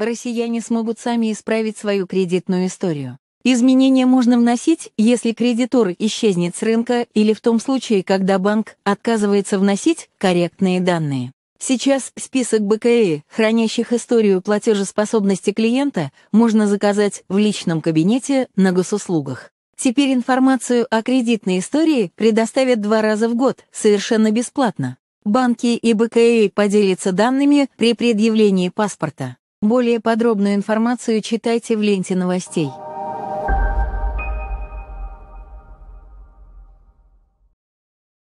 россияне смогут сами исправить свою кредитную историю. Изменения можно вносить, если кредитор исчезнет с рынка или в том случае, когда банк отказывается вносить корректные данные. Сейчас список БКИ, хранящих историю платежеспособности клиента, можно заказать в личном кабинете на госуслугах. Теперь информацию о кредитной истории предоставят два раза в год, совершенно бесплатно. Банки и БКИ поделятся данными при предъявлении паспорта. Более подробную информацию читайте в ленте новостей.